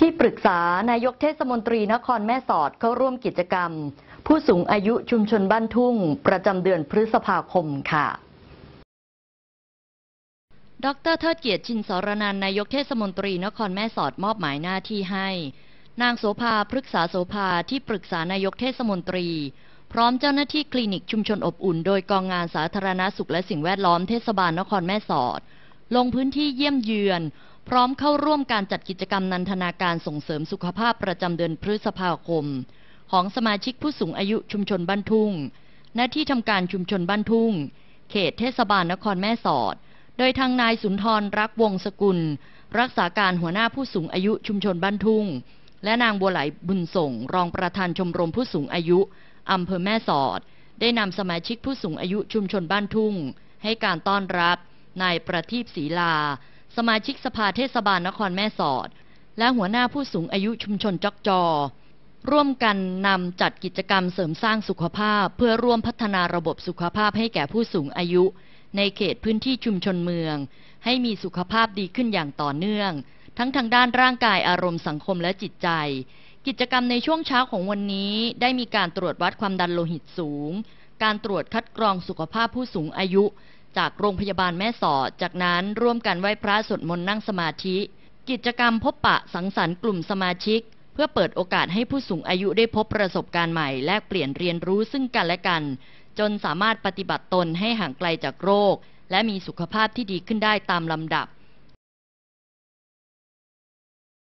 ที่ปรึกษานายกเทศมนตรีนครแม่สอดเข้าร่วมกิจกรรม ผู้สูงอายุชุมชนบ้านทุ่ง ประจำเดือนพฤษภาคมค่ะ ดรเทิดเกียรติชินสรนันนายกเทศมนตรี นครแม่สอดมอบหมายหน้าที่ให้ นางโสภาพฤกษาโสภาที่ปรึกษานายกเทศมนตรี พร้อมเจ้าหน้าที่คลินิกชุมชนอบอุ่น โดยกองงานสาธารณาสุขและสิ่งแวดล้อมเทศบาลนครแม่สอด ลงพื้นที่เยี่ยมเยือนพร้อมเข้าร่วมการจัดกิจกรรมนันทนาการส่งเสริมสุขภาพประจำเดือนพฤษภาคม ของสมาชิกผู้สูงอายุชุมชนบ้านทุ่ง หน้าที่ทำการชุมชนบ้านทุ่ง เขตเทศบาลนครแม่สอด โดยทางนายสุนทรรักวงสกุล รักษาการหัวหน้าผู้สูงอายุชุมชนบ้านทุ่ง และนางบัวไหลบุญส่ง รองประธานชมรมผู้สูงอายุอำเภอแม่สอด ได้นำสมาชิกผู้สูงอายุชุมชนบ้านทุ่งให้การต้อนรับนายประทีปศรีลาสมาชิกสภาเทศบาลนครแม่สอด และหัวหน้าผู้สูงอายุชุมชนจอกจอ ร่วมกันนำจัดกิจกรรมเสริมสร้างสุขภาพเพื่อร่วมพัฒนาระบบสุขภาพให้แก่ผู้สูงอายุ ในเขตพื้นที่ชุมชนเมือง ให้มีสุขภาพดีขึ้นอย่างต่อเนื่อง ทั้งทางด้านร่างกายอารมณ์สังคมและจิตใจ กิจกรรมในช่วงเช้าของวันนี้ได้มีการตรวจวัดความดันโลหิตสูงการตรวจคัดกรองสุขภาพผู้สูงอายุ จากโรงพยาบาลแม่สอด จากนั้นร่วมกันไหว้พระสวดมนต์นั่งสมาธิ กิจกรรมพบปะสังสรรค์กลุ่มสมาชิก เพื่อเปิดโอกาสให้ผู้สูงอายุได้พบประสบการณ์ใหม่แลกเปลี่ยนเรียนรู้ซึ่งกันและกัน จนสามารถปฏิบัติตนให้ห่างไกลจากโรค และมีสุขภาพที่ดีขึ้นได้ตามลำดับ